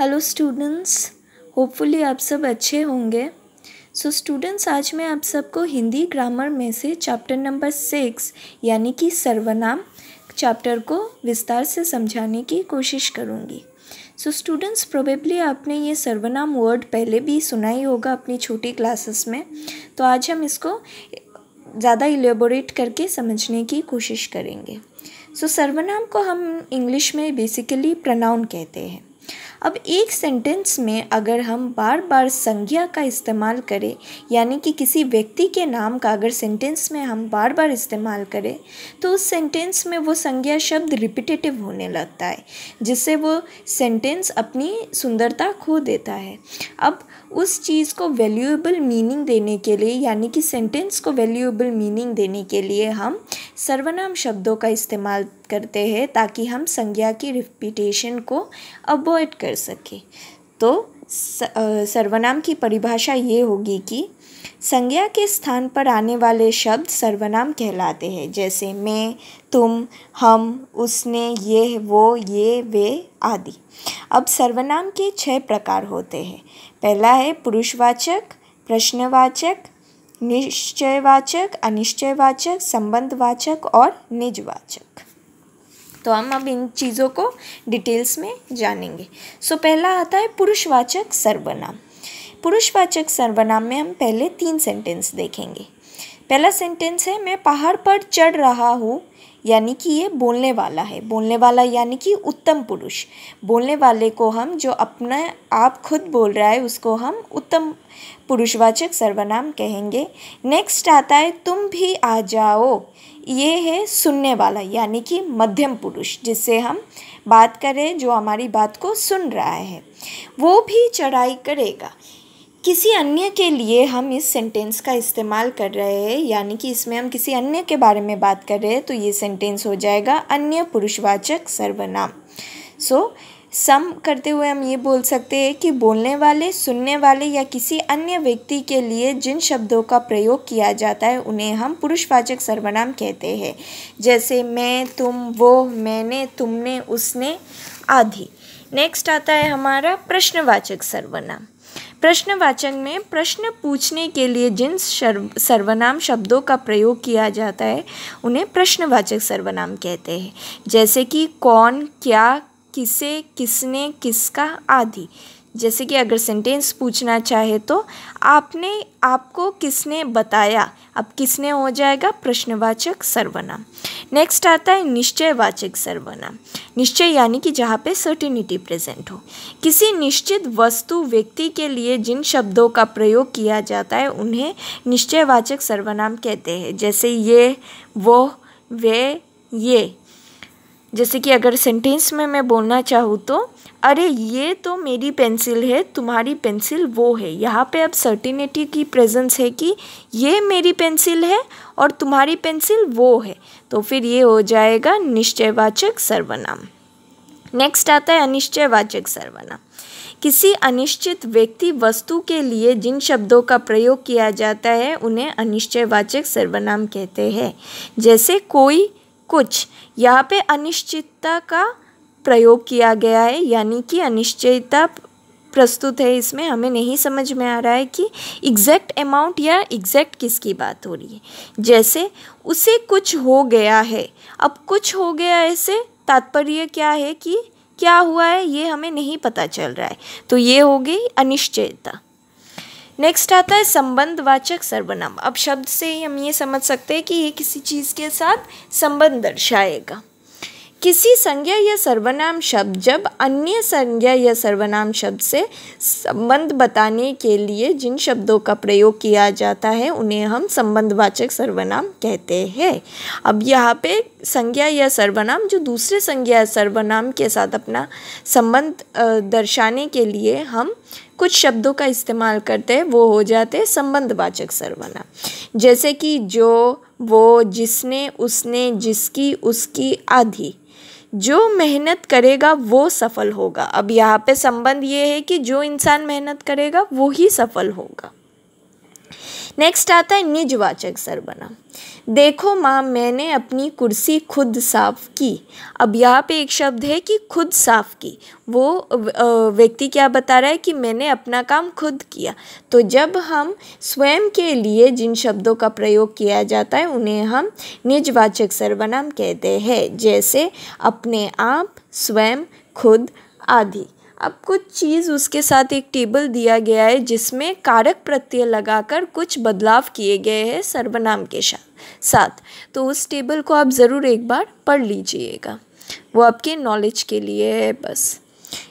hello students hopefully आप सब अच्छे होंगे सो so, स्टूडेंट्स आज मैं आप सबको हिंदी ग्रामर में से चैप्टर नंबर सिक्स यानी कि सर्वनाम चैप्टर को विस्तार से समझाने की कोशिश करूँगी सो स्टूडेंट्स प्रोबेबली आपने ये सर्वनाम वर्ड पहले भी सुना ही होगा अपनी छोटी क्लासेस में तो आज हम इसको ज़्यादा इलेबोरेट करके समझने की कोशिश करेंगे सो so, सर्वनाम को हम इंग्लिश में बेसिकली प्रनाउन कहते हैं अब एक सेंटेंस में अगर हम बार बार संज्ञा का इस्तेमाल करें यानी कि किसी व्यक्ति के नाम का अगर सेंटेंस में हम बार बार इस्तेमाल करें तो उस सेंटेंस में वो संज्ञा शब्द रिपीटेटिव होने लगता है जिससे वो सेंटेंस अपनी सुंदरता खो देता है अब उस चीज़ को वैल्यूएबल मीनिंग देने के लिए यानी कि सेंटेंस को वैल्यूएबल मीनिंग देने के लिए हम सर्वनाम शब्दों का इस्तेमाल करते हैं ताकि हम संज्ञा की रिपीटेशन को अवॉइड करें कर सके तो सर्वनाम की परिभाषा ये होगी कि संज्ञा के स्थान पर आने वाले शब्द सर्वनाम कहलाते हैं जैसे मैं तुम हम उसने ये वो ये वे आदि अब सर्वनाम के छह प्रकार होते हैं पहला है पुरुषवाचक प्रश्नवाचक निश्चयवाचक अनिश्चयवाचक संबंधवाचक और निजवाचक तो हम अब इन चीज़ों को डिटेल्स में जानेंगे सो so, पहला आता है पुरुषवाचक सर्वनाम पुरुषवाचक सर्वनाम में हम पहले तीन सेंटेंस देखेंगे पहला सेंटेंस है मैं पहाड़ पर चढ़ रहा हूँ यानी कि ये बोलने वाला है बोलने वाला यानी कि उत्तम पुरुष बोलने वाले को हम जो अपना आप खुद बोल रहा है उसको हम उत्तम पुरुषवाचक सर्वनाम कहेंगे नेक्स्ट आता है तुम भी आ जाओ ये है सुनने वाला यानी कि मध्यम पुरुष जिससे हम बात करें जो हमारी बात को सुन रहा है वो भी चढ़ाई करेगा किसी अन्य के लिए हम इस सेंटेंस का इस्तेमाल कर रहे हैं यानी कि इसमें हम किसी अन्य के बारे में बात कर रहे हैं तो ये सेंटेंस हो जाएगा अन्य पुरुषवाचक सर्वनाम सो so, सम करते हुए हम ये बोल सकते हैं कि बोलने वाले सुनने वाले या किसी अन्य व्यक्ति के लिए जिन शब्दों का प्रयोग किया जाता है उन्हें हम पुरुषवाचक सर्वनाम कहते हैं जैसे मैं तुम वो मैंने तुमने उसने आदि नेक्स्ट आता है हमारा प्रश्नवाचक सर्वनाम प्रश्नवाचक में प्रश्न पूछने के लिए जिन सर्वनाम शब्दों का प्रयोग किया जाता है उन्हें प्रश्नवाचक सर्वनाम कहते हैं जैसे कि कौन क्या किसे किसने किसका आदि जैसे कि अगर सेंटेंस पूछना चाहे तो आपने आपको किसने बताया अब किसने हो जाएगा प्रश्नवाचक सर्वनाम नेक्स्ट आता है निश्चयवाचक सर्वनाम निश्चय यानी कि जहाँ पे सर्टिनिटी प्रेजेंट हो किसी निश्चित वस्तु व्यक्ति के लिए जिन शब्दों का प्रयोग किया जाता है उन्हें निश्चयवाचक सर्वनाम कहते हैं जैसे ये वो वे ये जैसे कि अगर सेंटेंस में मैं बोलना चाहूँ तो अरे ये तो मेरी पेंसिल है तुम्हारी पेंसिल वो है यहाँ पे अब सर्टिनिटी की प्रेजेंस है कि ये मेरी पेंसिल है और तुम्हारी पेंसिल वो है तो फिर ये हो जाएगा निश्चयवाचक सर्वनाम नेक्स्ट आता है अनिश्चयवाचक सर्वनाम किसी अनिश्चित व्यक्ति वस्तु के लिए जिन शब्दों का प्रयोग किया जाता है उन्हें अनिश्चयवाचक सर्वनाम कहते हैं जैसे कोई कुछ यहाँ पे अनिश्चितता का प्रयोग किया गया है यानी कि अनिश्चयता प्रस्तुत है इसमें हमें नहीं समझ में आ रहा है कि एग्जैक्ट अमाउंट या एग्जैक्ट किसकी बात हो रही है जैसे उसे कुछ हो गया है अब कुछ हो गया ऐसे तात्पर्य क्या है कि क्या हुआ है ये हमें नहीं पता चल रहा है तो ये हो गई अनिश्चयता नेक्स्ट आता है संबंधवाचक सर्वनाम अब शब्द से ही हम ये समझ सकते हैं कि ये किसी चीज़ के साथ संबंध दर्शाएगा किसी संज्ञा या सर्वनाम शब्द जब अन्य संज्ञा या सर्वनाम शब्द से संबंध बताने के लिए जिन शब्दों का प्रयोग किया जाता है उन्हें हम संबंधवाचक सर्वनाम कहते हैं अब यहाँ पे संज्ञा या सर्वनाम जो दूसरे संज्ञा या सर्वनाम के साथ अपना संबंध दर्शाने के लिए हम कुछ शब्दों का इस्तेमाल करते हैं वो हो जाते हैं संबंधवाचक सर्वनाम जैसे कि जो वो जिसने उसने जिसकी उसकी आधी जो मेहनत करेगा वो सफल होगा अब यहाँ पे संबंध ये है कि जो इंसान मेहनत करेगा वो ही सफल होगा नेक्स्ट आता है निजवाचक सर्वनाम देखो माँ मैंने अपनी कुर्सी खुद साफ की अब यहाँ पे एक शब्द है कि खुद साफ की वो व्यक्ति क्या बता रहा है कि मैंने अपना काम खुद किया तो जब हम स्वयं के लिए जिन शब्दों का प्रयोग किया जाता है उन्हें हम निजवाचक सर्वनाम कहते हैं जैसे अपने आप स्वयं खुद आदि अब कुछ चीज़ उसके साथ एक टेबल दिया गया है जिसमें कारक प्रत्यय लगाकर कुछ बदलाव किए गए हैं सर्वनाम के साथ तो उस टेबल को आप ज़रूर एक बार पढ़ लीजिएगा वो आपके नॉलेज के लिए है बस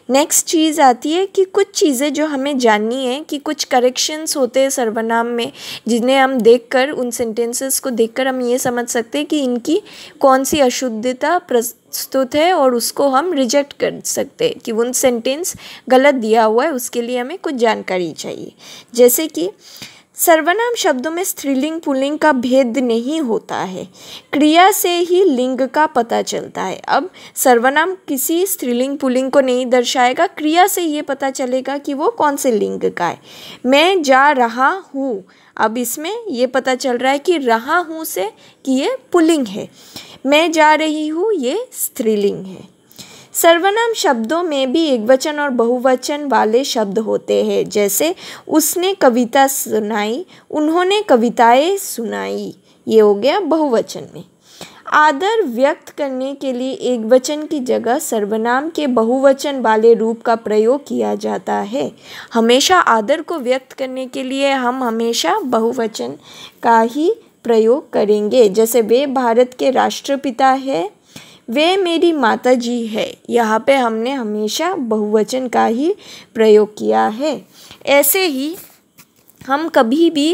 नेक्स्ट चीज़ आती है कि कुछ चीज़ें जो हमें जाननी है कि कुछ करेक्शंस होते हैं सर्वनाम में जिन्हें हम देखकर उन सेंटेंसेस को देखकर हम ये समझ सकते हैं कि इनकी कौन सी अशुद्धता प्रस्तुत है और उसको हम रिजेक्ट कर सकते हैं कि उन सेंटेंस गलत दिया हुआ है उसके लिए हमें कुछ जानकारी चाहिए जैसे कि सर्वनाम शब्दों में स्त्रीलिंग पुल्लिंग का भेद नहीं होता है क्रिया से ही लिंग का पता चलता है अब सर्वनाम किसी स्त्रीलिंग पुल्लिंग को नहीं दर्शाएगा क्रिया से ये पता चलेगा कि वो कौन से लिंग का है मैं जा रहा हूँ अब इसमें ये पता चल रहा है कि रहा हूँ से कि ये पुल्लिंग है मैं जा रही हूँ ये स्त्रीलिंग है सर्वनाम शब्दों में भी एक वचन और बहुवचन वाले शब्द होते हैं जैसे उसने कविता सुनाई उन्होंने कविताएं सुनाई ये हो गया बहुवचन में आदर व्यक्त करने के लिए एक वचन की जगह सर्वनाम के बहुवचन वाले रूप का प्रयोग किया जाता है हमेशा आदर को व्यक्त करने के लिए हम हमेशा बहुवचन का ही प्रयोग करेंगे जैसे वे भारत के राष्ट्रपिता है वे मेरी माता जी है यहाँ पे हमने हमेशा बहुवचन का ही प्रयोग किया है ऐसे ही हम कभी भी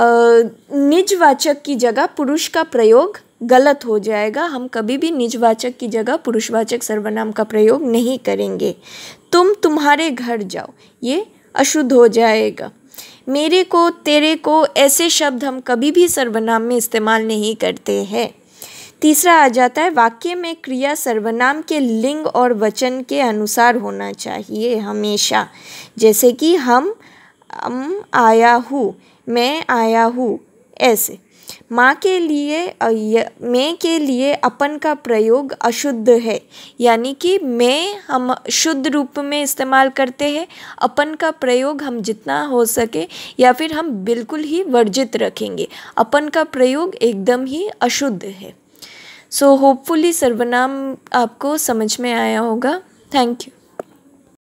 निजवाचक की जगह पुरुष का प्रयोग गलत हो जाएगा हम कभी भी निजवाचक की जगह पुरुषवाचक सर्वनाम का प्रयोग नहीं करेंगे तुम तुम्हारे घर जाओ ये अशुद्ध हो जाएगा मेरे को तेरे को ऐसे शब्द हम कभी भी सर्वनाम में इस्तेमाल नहीं करते हैं तीसरा आ जाता है वाक्य में क्रिया सर्वनाम के लिंग और वचन के अनुसार होना चाहिए हमेशा जैसे कि हम हम आया हूँ मैं आया हूँ ऐसे माँ के लिए मैं के लिए अपन का प्रयोग अशुद्ध है यानी कि मैं हम शुद्ध रूप में इस्तेमाल करते हैं अपन का प्रयोग हम जितना हो सके या फिर हम बिल्कुल ही वर्जित रखेंगे अपन का प्रयोग एकदम ही अशुद्ध है सो होपफुली सर्वनाम आपको समझ में आया होगा थैंक यू